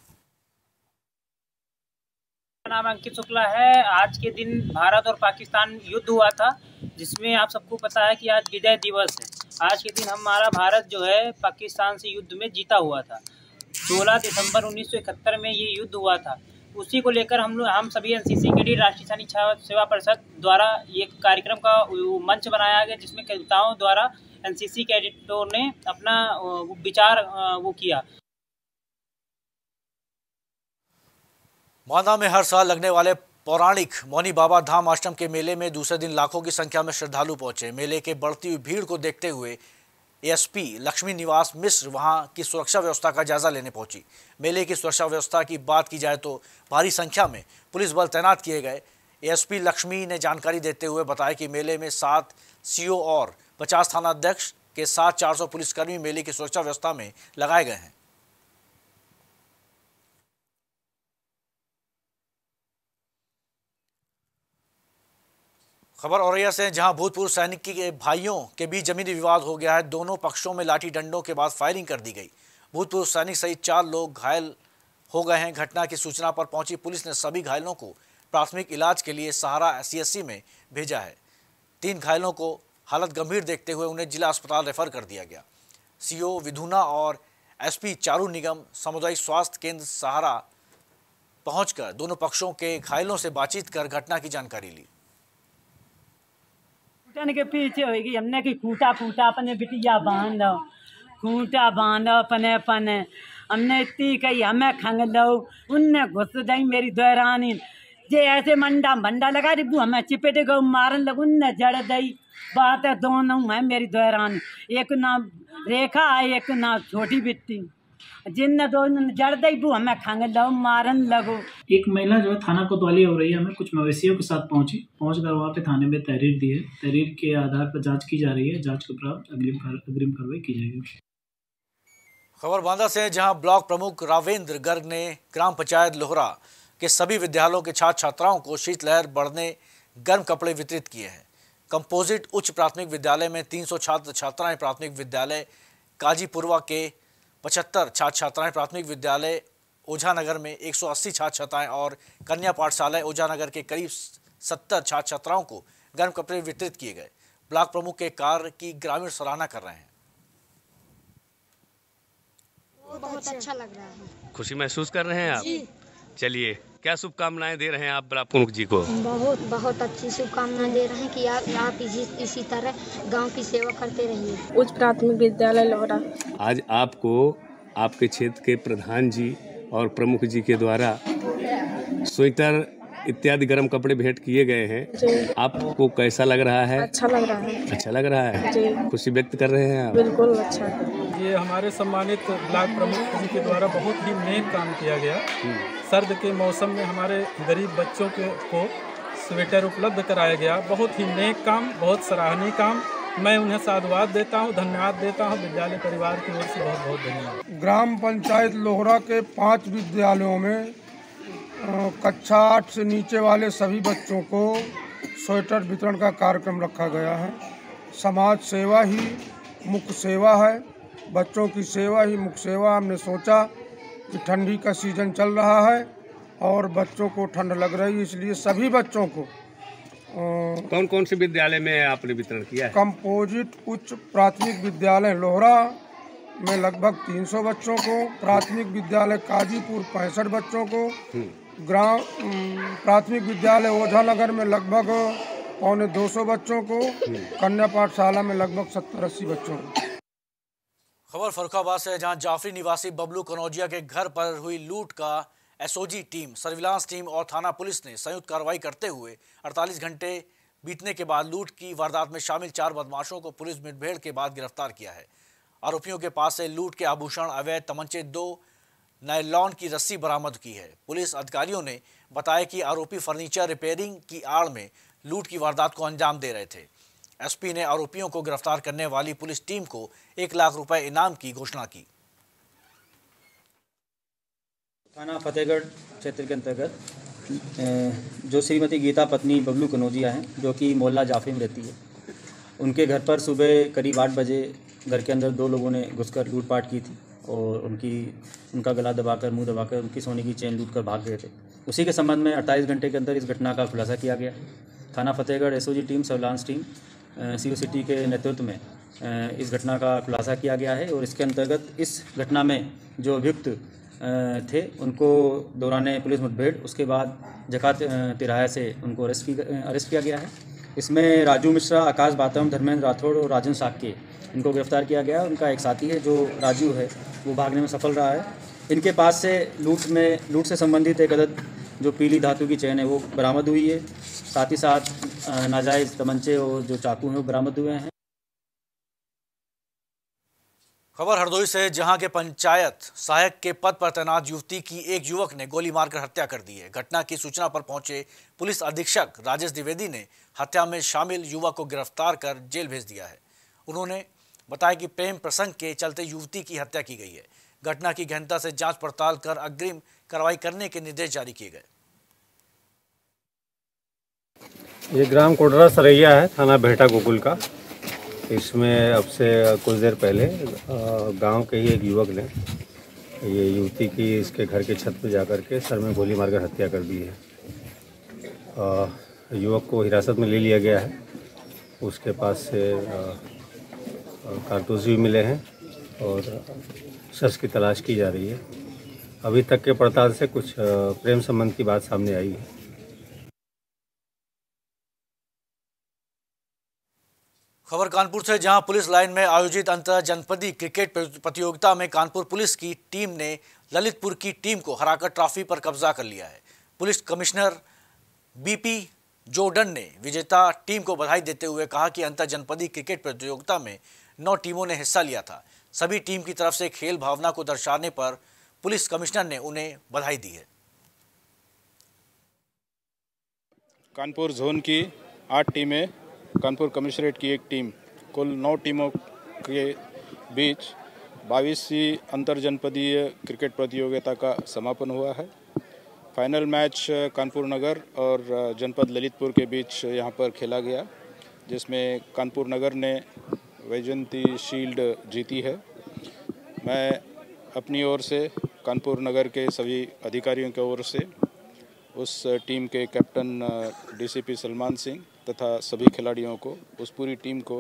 नाम अंकित शुक्ला है आज के दिन भारत और पाकिस्तान युद्ध हुआ था जिसमें आप सबको पता है कि आज विजय दिवस है आज के दिन हमारा भारत जो है पाकिस्तान से युद्ध में जीता हुआ था 16 दिसंबर 1971 में ये युद्ध हुआ था उसी को लेकर हम लोग हम सभी एन के लिए राष्ट्रीय सैनिक सेवा परिषद द्वारा एक कार्यक्रम का मंच बनाया गया जिसमें कविताओं द्वारा एन कैडेटों ने अपना विचार वो किया मांदा में हर साल लगने वाले पौराणिक मौनी बाबा धाम आश्रम के मेले में दूसरे दिन लाखों की संख्या में श्रद्धालु पहुंचे मेले के बढ़ती हुई भीड़ को देखते हुए एसपी लक्ष्मी निवास मिश्र वहां की सुरक्षा व्यवस्था का जायजा लेने पहुंची मेले की सुरक्षा व्यवस्था की बात की जाए तो भारी संख्या में पुलिस बल तैनात किए गए एएसपी लक्ष्मी ने जानकारी देते हुए बताया कि मेले में सात सीओ और पचास थानाध्यक्ष के साथ 400 पुलिसकर्मी मेले की सुरक्षा व्यवस्था में लगाए गए हैं खबर औरैया से जहां भूतपूर्व सैनिक के भाइयों के बीच जमीनी विवाद हो गया है दोनों पक्षों में लाठी डंडों के बाद फायरिंग कर दी गई भूतपूर्व सैनिक सहित चार लोग घायल हो गए हैं घटना की सूचना पर पहुंची पुलिस ने सभी घायलों को प्राथमिक इलाज के लिए सहारा सीएससी में भेजा है तीन घायलों को हालत गंभीर देखते हुए उन्हें जिला अस्पताल रेफर कर दिया गया सीओ विधुना और एसपी चारू निगम सामुदायिक स्वास्थ्य केंद्र सहारा पहुंचकर दोनों पक्षों के घायलों से बातचीत कर घटना की जानकारी ली टन के पीछे होगी हमने कि खूटा फूटा अपने बिटिया बांधो खूटा बांधो पने पने हमने इतनी कही हमें खंग लो उनने घुस दई मेरी दोहरानी जे ऐसे मंडा मंडा लगा रिबू हमें चिपेट गो मारन लग उनने जड़ दई बात है दोनों है मेरी दोहरानी एक ना रेखा है एक ना छोटी बिट्टी जिन्ना दो जड़ दई बू हमें खांग लो मारन लगो एक महिला जो है थाना कोतवाली हो रही है हमें कुछ मवेशियों के साथ पहुंची पहुंच कर वहाँ पे थाने में तहरीर दी है तहरीर के आधार पर जांच की जा रही है जांच के उपरांत अग्रिम अग्रिम कार्रवाई की जाएगी खबर बांदा से जहां ब्लॉक प्रमुख रावेंद्र गर्ग ने ग्राम पंचायत लोहरा के सभी विद्यालयों के छात्र छात्राओं को शीतलहर बढ़ने गर्म कपड़े वितरित किए हैं कंपोजिट उच्च प्राथमिक विद्यालय में 300 छात्र छात्राएं प्राथमिक विद्यालय काजीपुरवा के पचहत्तर छात्र छात्राएं प्राथमिक विद्यालय ओझानगर में 180 छात्र छात्राएं और कन्या पाठशाला ओझानगर के करीब सत्तर छात्र छात्राओं को गर्म कपड़े वितरित किए गए ब्लॉक प्रमुख के कार्य की ग्रामीण सराहना कर रहे हैं बहुत अच्छा, अच्छा लग रहा है खुशी महसूस कर रहे हैं आप जी। चलिए क्या शुभकामनाएं दे रहे हैं आप ब्रापुर जी को बहुत बहुत अच्छी शुभकामनाएं दे रहे हैं कि आप आप इसी इसी तरह गांव की सेवा करते रहिए उच्च प्राथमिक विद्यालय लोहरा आज आपको आपके क्षेत्र के प्रधान जी और प्रमुख जी के द्वारा स्वेटर इत्यादि गर्म कपड़े भेंट किए गए हैं आपको कैसा लग रहा है अच्छा लग रहा है अच्छा लग रहा है खुशी व्यक्त कर रहे हैं आप बिल्कुल अच्छा हमारे सम्मानित ब्लॉक प्रमुख जी के द्वारा बहुत ही नेक काम किया गया सर्द के मौसम में हमारे गरीब बच्चों के को स्वेटर उपलब्ध कराया गया बहुत ही नेक काम बहुत सराहनीय काम मैं उन्हें साधुवाद देता हूँ धन्यवाद देता हूँ विद्यालय परिवार की ओर से बहुत बहुत धन्यवाद ग्राम पंचायत लोहरा के पांच विद्यालयों में कक्षा आठ से नीचे वाले सभी बच्चों को स्वेटर वितरण का कार्यक्रम रखा गया है समाज सेवा ही मुख्य सेवा है बच्चों की सेवा ही मुख्य सेवा हमने सोचा कि ठंडी का सीज़न चल रहा है और बच्चों को ठंड लग रही है इसलिए सभी बच्चों को कौन कौन से विद्यालय में आपने वितरण किया है कंपोजिट उच्च प्राथमिक विद्यालय लोहरा में लगभग 300 बच्चों को प्राथमिक विद्यालय काजीपुर पैंसठ बच्चों को हम्म। ग्राम प्राथमिक विद्यालय नगर में लगभग पौने 200 बच्चों को हम्म। कन्या पाठशाला में लगभग सत्तर अस्सी बच्चों को खबर फरुखाबाद से जहां जाफरी निवासी बबलू कनौजिया के घर पर हुई लूट का एसओजी टीम सर्विलांस टीम और थाना पुलिस ने संयुक्त कार्रवाई करते हुए 48 घंटे बीतने के बाद लूट की वारदात में शामिल चार बदमाशों को पुलिस मुठभेड़ के बाद गिरफ्तार किया है आरोपियों के पास से लूट के आभूषण अवैध तमंचे दो नायलॉन की रस्सी बरामद की है पुलिस अधिकारियों ने बताया कि आरोपी फर्नीचर रिपेयरिंग की आड़ में लूट की वारदात को अंजाम दे रहे थे एसपी ने आरोपियों को गिरफ्तार करने वाली पुलिस टीम को एक लाख रुपए इनाम की घोषणा की थाना फतेहगढ़ क्षेत्र के अंतर्गत जो श्रीमती गीता पत्नी बबलू कनौजिया हैं जो कि मोहल्ला जाफे में रहती है उनके घर पर सुबह करीब आठ बजे घर के अंदर दो लोगों ने घुसकर लूटपाट की थी और उनकी उनका गला दबाकर मुंह दबाकर उनकी सोने की चेन लूट भाग गए थे उसी के संबंध में 28 घंटे के अंदर इस घटना का खुलासा किया गया थाना Fatehgarh SOG team surveillance team CO city के नेतृत्व में इस घटना का खुलासा किया गया है और इसके अंतर्गत इस घटना में जो अभियुक्त थे उनको दौरान पुलिस मुठभेड़ उसके बाद जकात तिराया से उनको अरेस्ट की अरेस्ट किया गया है इसमें राजू मिश्रा आकाश बातम धर्मेंद्र राठौड़ और राजन साक्के इनको गिरफ्तार किया गया उनका एक साथी है जो राजू है वो भागने में सफल रहा है इनके पास से लूट में लूट से संबंधित एक अदद जो पीली धातु की चैन है वो बरामद हुई है साथ ही साथ नाजायज़ तमंचे और जो चाकू हैं वो बरामद हुए हैं खबर हरदोई से जहां के पंचायत सहायक के पद पर तैनात युवती की एक युवक ने गोली मारकर हत्या कर दी है घटना की सूचना पर पहुंचे पुलिस अधीक्षक राजेश द्विवेदी ने हत्या में शामिल युवक को गिरफ्तार कर जेल भेज दिया है उन्होंने बताया कि प्रेम प्रसंग के चलते युवती की हत्या की गई है घटना की गहनता से जांच पड़ताल कर अग्रिम कार्रवाई करने के निर्देश जारी किए गए ये ग्राम कोडरा सरैया है थाना भेटा गोकुल का इसमें अब से कुछ देर पहले गांव के ही एक युवक ने ये युवती की इसके घर के छत पर जाकर के सर में गोली मारकर हत्या कर दी है युवक को हिरासत में ले लिया गया है उसके पास से कारतूस भी मिले हैं और शख्स की तलाश की जा रही है अभी तक के पड़ताल से कुछ प्रेम संबंध की बात सामने आई है खबर कानपुर से जहां पुलिस लाइन में आयोजित अंतर जनपदीय क्रिकेट प्रतियोगिता में कानपुर पुलिस की टीम ने ललितपुर की टीम को हराकर ट्रॉफी पर कब्जा कर लिया है पुलिस कमिश्नर बीपी जोर्डन ने विजेता टीम को बधाई देते हुए कहा कि अंतर जनपदीय क्रिकेट प्रतियोगिता में नौ टीमों ने हिस्सा लिया था सभी टीम की तरफ से खेल भावना को दर्शाने पर पुलिस कमिश्नर ने उन्हें बधाई दी है कानपुर जोन की आठ टीमें कानपुर कमिश्नरेट की एक टीम कुल नौ टीमों के बीच बाईसवीं अंतर जनपदीय क्रिकेट प्रतियोगिता का समापन हुआ है फाइनल मैच कानपुर नगर और जनपद ललितपुर के बीच यहाँ पर खेला गया जिसमें कानपुर नगर ने वैजंती शील्ड जीती है मैं अपनी ओर से कानपुर नगर के सभी अधिकारियों की ओर से उस टीम के कैप्टन डीसीपी सलमान सिंह तथा सभी खिलाड़ियों को उस पूरी टीम को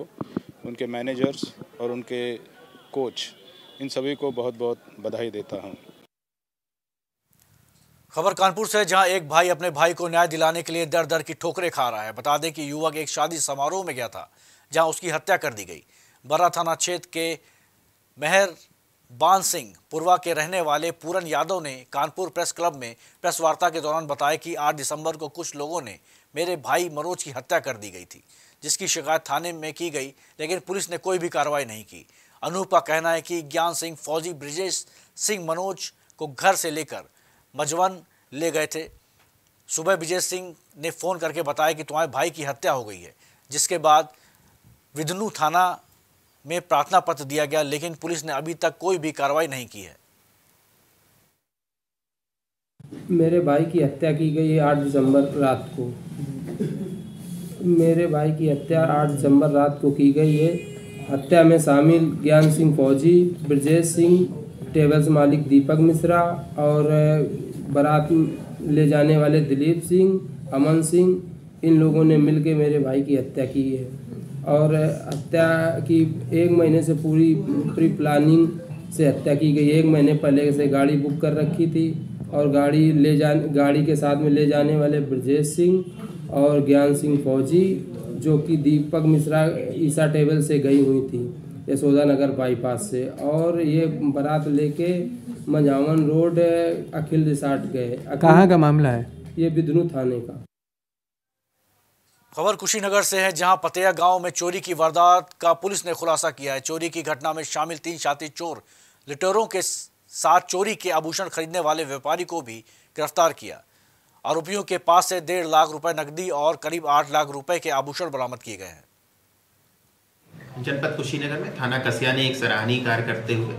उनके मैनेजर्स और उनके कोच इन सभी को बहुत बहुत बधाई देता हूँ खबर कानपुर से जहां एक भाई अपने भाई को न्याय दिलाने के लिए दर दर की ठोकरें खा रहा है बता दें कि युवक एक शादी समारोह में गया था जहां उसकी हत्या कर दी गई बर्रा थाना क्षेत्र के मेहर बान सिंह पुरवा के रहने वाले पूरन यादव ने कानपुर प्रेस क्लब में प्रेस वार्ता के दौरान बताया कि 8 दिसंबर को कुछ लोगों ने मेरे भाई मनोज की हत्या कर दी गई थी जिसकी शिकायत थाने में की गई लेकिन पुलिस ने कोई भी कार्रवाई नहीं की अनूप का कहना है कि ज्ञान सिंह फौजी ब्रिजेश सिंह मनोज को घर से लेकर मजवन ले गए थे सुबह ब्रिजेश सिंह ने फ़ोन करके बताया कि तुम्हारे भाई की हत्या हो गई है जिसके बाद विधनु थाना में प्रार्थना पत्र दिया गया लेकिन पुलिस ने अभी तक कोई भी कार्रवाई नहीं की है मेरे भाई की हत्या की गई है आठ दिसंबर रात को मेरे भाई की हत्या आठ दिसंबर रात को की गई है हत्या में शामिल ज्ञान सिंह फौजी ब्रजेश सिंह टेबल्स मालिक दीपक मिश्रा और बारात ले जाने वाले दिलीप सिंह अमन सिंह इन लोगों ने मिलकर मेरे भाई की हत्या की है और हत्या की एक महीने से पूरी प्री प्लानिंग से हत्या की गई एक महीने पहले से गाड़ी बुक कर रखी थी और गाड़ी ले जा गाड़ी के साथ में ले जाने वाले ब्रजेश सिंह और ज्ञान सिंह फौजी जो कि दीपक मिश्रा ईसा टेबल से गई हुई थी यशोदा नगर बाईपास से और ये बारात लेके मंझावन रोड अखिल रिसार्ट गए कहाँ का मामला है ये बिदनू थाने का खबर कुशीनगर से है जहां पतेया गांव में चोरी की वारदात का पुलिस ने खुलासा किया है चोरी की घटना में शामिल तीन शातिर चोर लिटोरों के साथ चोरी के आभूषण खरीदने वाले व्यापारी को भी गिरफ्तार किया आरोपियों के पास से डेढ़ लाख रुपए नकदी और करीब आठ लाख रुपए के आभूषण बरामद किए गए हैं जनपद कुशीनगर में थाना कसिया ने एक सराहनीय कार्य करते हुए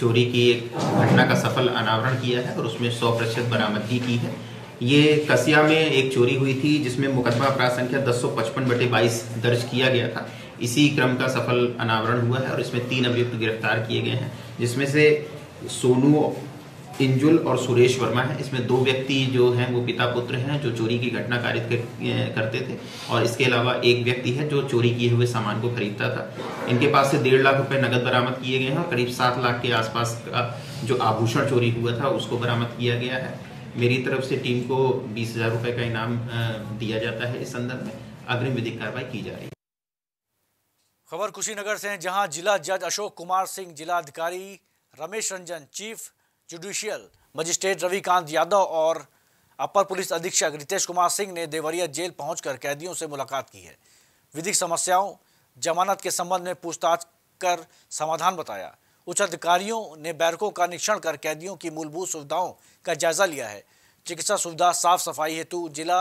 चोरी की एक घटना का सफल अनावरण किया है और उसमें सौ प्रतिशत बरामदगी की है ये कसिया में एक चोरी हुई थी जिसमें मुकदमा अपराध संख्या दस सौ पचपन बटे बाईस दर्ज किया गया था इसी क्रम का सफल अनावरण हुआ है और इसमें तीन अभियुक्त गिरफ्तार किए गए हैं जिसमें से सोनू इंजुल और सुरेश वर्मा है इसमें दो व्यक्ति जो हैं वो पिता पुत्र हैं जो चोरी की घटना कार्य करते थे और इसके अलावा एक व्यक्ति है जो चोरी किए हुए सामान को खरीदता था इनके पास से डेढ़ लाख रुपए नकद बरामद किए गए हैं और करीब सात लाख के आसपास का जो आभूषण चोरी हुआ था उसको बरामद किया गया है मेरी तरफ से टीम को बीस हजार रुपए का इनाम दिया जाता है इस संदर्भ में अग्रिम विधिक कार्रवाई की जा रही है खबर कुशीनगर से है जहां जिला जज अशोक कुमार सिंह जिलाधिकारी Ramesh Ranjan chief judicial magistrate Ravikant Yadav और अपर पुलिस अधीक्षक रितेश कुमार सिंह ने देवरिया जेल पहुंचकर कैदियों से मुलाकात की है विधिक समस्याओं जमानत के संबंध में पूछताछ कर समाधान बताया उच्च अधिकारियों ने बैरकों का निरीक्षण कर कैदियों की मूलभूत सुविधाओं का जायजा लिया है चिकित्सा सुविधा साफ सफाई हेतु जिला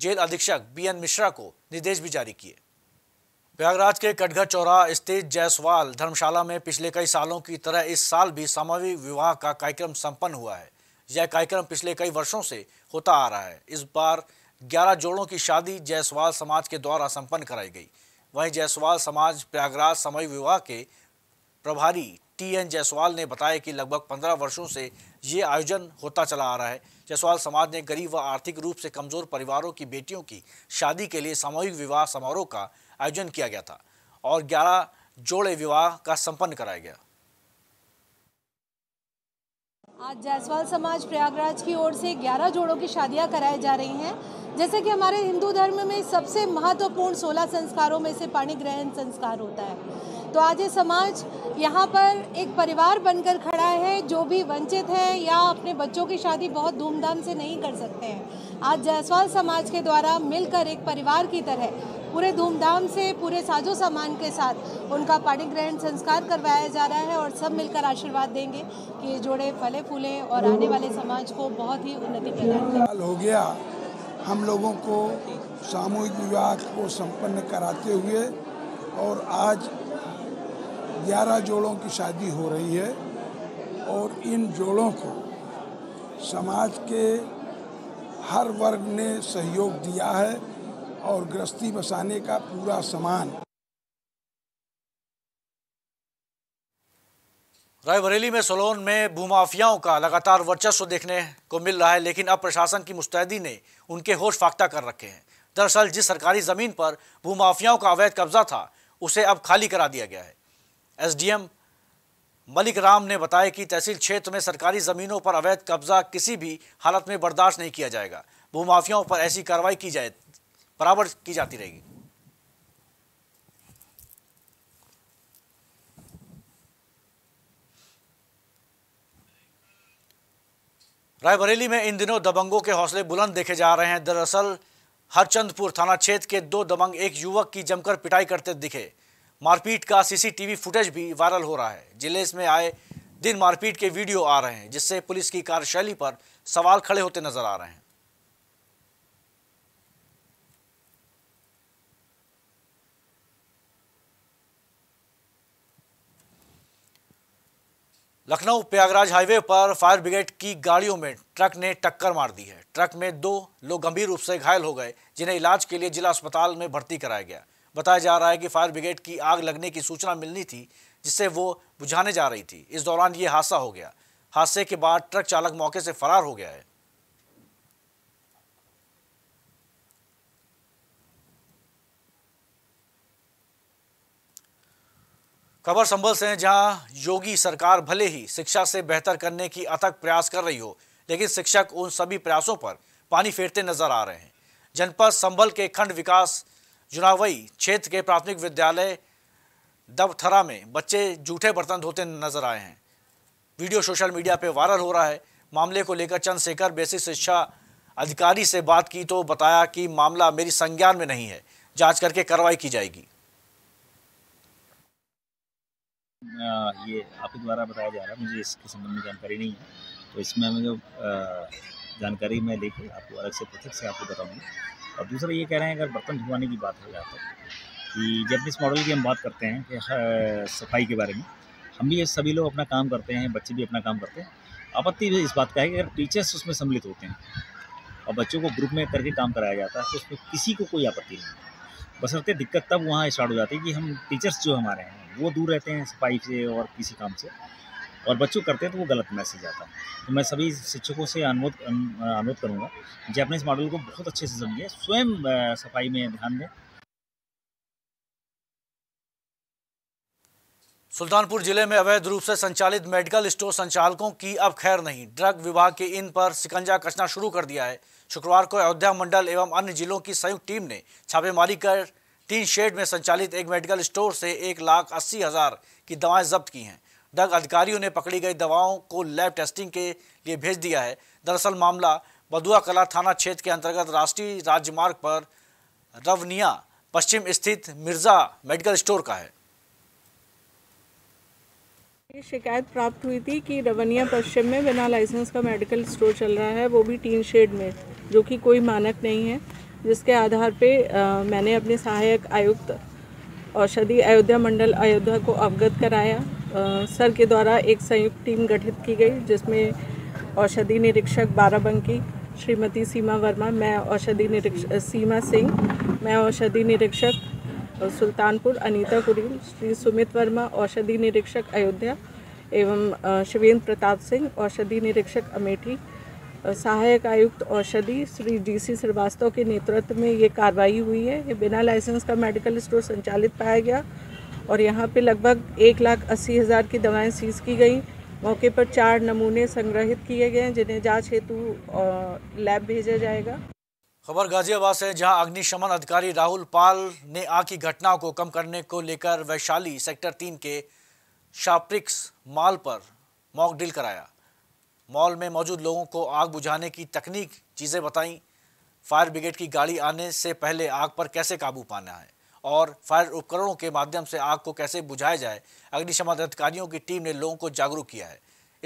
जेल अधीक्षक बी एन मिश्रा को निर्देश भी जारी किए प्रयागराज के कटघर चौरा स्थित जयसवाल धर्मशाला में पिछले कई सालों की तरह इस साल भी सामवी विवाह का कार्यक्रम संपन्न हुआ है यह कार्यक्रम पिछले कई वर्षों से होता आ रहा है इस बार 11 जोड़ों की शादी जयसवाल समाज के द्वारा संपन्न कराई गई वहीं जयसवाल समाज प्रयागराज समय विवाह के प्रभारी टी एन जायसवाल ने बताया कि लगभग पंद्रह वर्षों से ये आयोजन होता चला आ रहा है जायसवाल समाज ने गरीब व आर्थिक रूप से कमजोर परिवारों की बेटियों की शादी के लिए सामूहिक विवाह समारोह का आयोजन किया गया था और ग्यारह जोड़े विवाह का संपन्न कराया गया आज जायसवाल समाज प्रयागराज की ओर से 11 जोड़ों की शादियां कराई जा रही हैं जैसे कि हमारे हिंदू धर्म में सबसे महत्वपूर्ण 16 संस्कारों में से पाणी ग्रहण संस्कार होता है तो आज ये समाज यहाँ पर एक परिवार बनकर खड़ा है जो भी वंचित है या अपने बच्चों की शादी बहुत धूमधाम से नहीं कर सकते हैं आज जायसवाल समाज के द्वारा मिलकर एक परिवार की तरह पूरे धूमधाम से पूरे साजो सामान के साथ उनका पाणी ग्रहण संस्कार करवाया जा रहा है और सब मिलकर आशीर्वाद देंगे कि ये जोड़े फले फूले और आने वाले समाज को बहुत ही उन्नति प्रदान हो गया हम लोगों को सामूहिक विवाह को संपन्न कराते हुए और आज ग्यारह जोड़ों की शादी हो रही है और इन जोड़ों को समाज के हर वर्ग ने सहयोग दिया है और गृहस्थी बसाने का पूरा सामान रायबरेली में सोलोन में भूमाफियाओं का लगातार वर्चस्व देखने को मिल रहा है लेकिन अब प्रशासन की मुस्तैदी ने उनके होश फाख्ता कर रखे हैं दरअसल जिस सरकारी ज़मीन पर भूमाफियाओं का अवैध कब्जा था उसे अब खाली करा दिया गया है एसडीएम मलिक राम ने बताया कि तहसील क्षेत्र में सरकारी ज़मीनों पर अवैध कब्जा किसी भी हालत में बर्दाश्त नहीं किया जाएगा भूमाफियाओं पर ऐसी कार्रवाई की जाए बराबर की जाती रहेगी रायबरेली में इन दिनों दबंगों के हौसले बुलंद देखे जा रहे हैं दरअसल हरचंदपुर थाना क्षेत्र के दो दबंग एक युवक की जमकर पिटाई करते दिखे मारपीट का सीसीटीवी फुटेज भी वायरल हो रहा है जिले में आए दिन मारपीट के वीडियो आ रहे हैं जिससे पुलिस की कार्यशैली पर सवाल खड़े होते नजर आ रहे हैं लखनऊ प्रयागराज हाईवे पर फायर ब्रिगेड की गाड़ियों में ट्रक ने टक्कर मार दी है ट्रक में दो लोग गंभीर रूप से घायल हो गए जिन्हें इलाज के लिए जिला अस्पताल में भर्ती कराया गया बताया जा रहा है कि फायर ब्रिगेड की आग लगने की सूचना मिलनी थी जिससे वो बुझाने जा रही थी इस दौरान ये हादसा हो गया हादसे के बाद ट्रक चालक मौके से फरार हो गया है खबर संभल से है जहां योगी सरकार भले ही शिक्षा से बेहतर करने की अथक प्रयास कर रही हो लेकिन शिक्षक उन सभी प्रयासों पर पानी फेरते नजर आ रहे हैं जनपद संभल के खंड विकास जुनावई क्षेत्र के प्राथमिक विद्यालय दबथरा में बच्चे जूठे बर्तन धोते नजर आए हैं वीडियो सोशल मीडिया पर वायरल हो रहा है मामले को लेकर चंद्रशेखर बेसिक शिक्षा अधिकारी से बात की तो बताया कि मामला मेरी संज्ञान में नहीं है जांच करके कार्रवाई की जाएगी आ, ये आपके द्वारा बताया जा रहा है मुझे इसके संबंध में जानकारी नहीं है तो इसमें जानकारी मैं लेकर आपको अलग से पृथक से आपको बताऊंगा और दूसरा ये कह रहे हैं अगर बर्तन धुलवाने की बात हो जाए तो कि जब इस मॉडल की हम बात करते हैं कि हाँ, सफाई के बारे में हम भी सभी लोग अपना काम करते हैं बच्चे भी अपना काम करते हैं आपत्ति भी इस बात का है कि अगर टीचर्स उसमें सम्मिलित होते हैं और बच्चों को ग्रुप में करके काम कराया जाता है तो उसमें किसी को कोई आपत्ति नहीं बस बसरते दिक्कत तब वहाँ स्टार्ट हो जाती है कि हम टीचर्स जो हमारे हैं वो दूर रहते हैं सफाई से और किसी काम से और बच्चों करते हैं तो वो गलत मैसेज आता है तो मैं सभी शिक्षकों से अनुरोध अनुरोध करूँगा जैपनीज़ मॉडल को बहुत अच्छे से समझिए स्वयं सफाई में ध्यान दें सुल्तानपुर जिले में अवैध रूप से संचालित मेडिकल स्टोर संचालकों की अब खैर नहीं ड्रग विभाग के इन पर सिकंजा कसना शुरू कर दिया है शुक्रवार को अयोध्या मंडल एवं अन्य जिलों की संयुक्त टीम ने छापेमारी कर तीन शेड में संचालित एक मेडिकल स्टोर से एक लाख अस्सी हजार की दवाएं जब्त की हैं दंग अधिकारियों ने पकड़ी गई दवाओं को लैब टेस्टिंग के लिए भेज दिया है दरअसल मामला बदुआ कला थाना क्षेत्र के अंतर्गत राष्ट्रीय राजमार्ग पर रवनिया पश्चिम स्थित मिर्जा मेडिकल स्टोर का है शिकायत प्राप्त हुई थी कि रवनिया पश्चिम में बिना लाइसेंस का मेडिकल स्टोर चल रहा है वो भी टीन शेड में जो कि कोई मानक नहीं है जिसके आधार पे आ, मैंने अपने सहायक आयुक्त औषधि अयोध्या मंडल अयोध्या को अवगत कराया आ, सर के द्वारा एक संयुक्त टीम गठित की गई जिसमें औषधि निरीक्षक बाराबंकी श्रीमती सीमा वर्मा मैं औषधि निरीक्षक सीमा सिंह मैं औषधि निरीक्षक सुल्तानपुर अनीता कुरी श्री सुमित वर्मा औषधि निरीक्षक अयोध्या एवं शिवेंद्र प्रताप सिंह औषधि निरीक्षक अमेठी सहायक आयुक्त औषधि श्री डीसी श्रीवास्तव के नेतृत्व में ये कार्रवाई हुई है ये बिना लाइसेंस का मेडिकल स्टोर संचालित पाया गया और यहाँ पे लगभग एक लाख अस्सी हज़ार की दवाएं सीज की गई मौके पर चार नमूने संग्रहित किए गए हैं जिन्हें जांच हेतु लैब भेजा जाएगा खबर गाजियाबाद से जहां अग्निशमन अधिकारी राहुल पाल ने आग की घटनाओं को कम करने को लेकर वैशाली सेक्टर तीन के शाप्रिक्स माल पर मॉक डील कराया मॉल में मौजूद लोगों को आग बुझाने की तकनीक चीज़ें बताई फायर ब्रिगेड की गाड़ी आने से पहले आग पर कैसे काबू पाना है और फायर उपकरणों के माध्यम से आग को कैसे बुझाया जाए अग्निशमन अधिकारियों की टीम ने लोगों को जागरूक किया है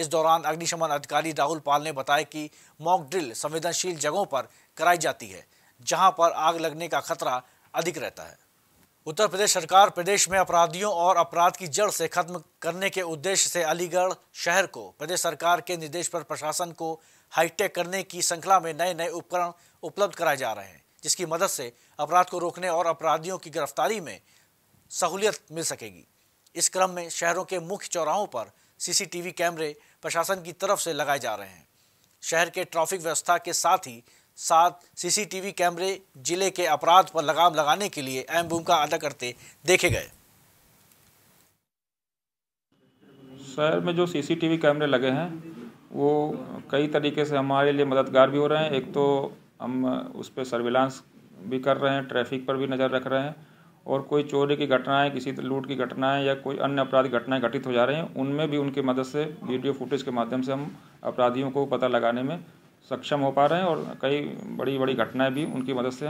इस दौरान अग्निशमन अधिकारी राहुल पाल ने बताया कि मॉक ड्रिल संवेदनशील जगहों पर कराई जाती है जहां पर आग लगने का खतरा अधिक रहता है उत्तर प्रदेश सरकार प्रदेश में अपराधियों और अपराध की जड़ से खत्म करने के उद्देश्य से अलीगढ़ शहर को प्रदेश सरकार के निर्देश पर प्रशासन को हाईटेक करने की श्रृंखला में नए नए उपकरण उपलब्ध कराए जा रहे हैं जिसकी मदद से अपराध को रोकने और अपराधियों की गिरफ्तारी में सहूलियत मिल सकेगी इस क्रम में शहरों के मुख्य चौराहों पर सीसीटीवी कैमरे प्रशासन की तरफ से लगाए जा रहे हैं शहर के ट्रैफिक व्यवस्था के साथ ही साथ सीसीटीवी कैमरे जिले के अपराध पर लगाम लगाने के लिए अहम भूमिका अदा करते देखे गए शहर में जो सीसीटीवी कैमरे लगे हैं वो कई तरीके से हमारे लिए मददगार भी हो रहे हैं एक तो हम उस पर सर्विलांस भी कर रहे हैं ट्रैफिक पर भी नज़र रख रहे हैं और कोई चोरी की घटनाएं किसी लूट की घटनाएं या कोई अन्य अपराधिक घटनाएं घटित हो जा रही हैं उनमें भी उनकी मदद से वीडियो फुटेज के माध्यम से हम अपराधियों को पता लगाने में सक्षम हो पा रहे हैं और कई बड़ी बड़ी घटनाएं भी उनकी मदद से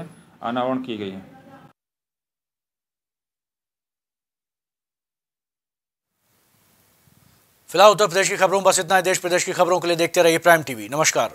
अनावरण की गई हैं फिलहाल उत्तर प्रदेश की खबरों बस इतना है देश प्रदेश की खबरों के लिए देखते रहिए प्राइम टीवी नमस्कार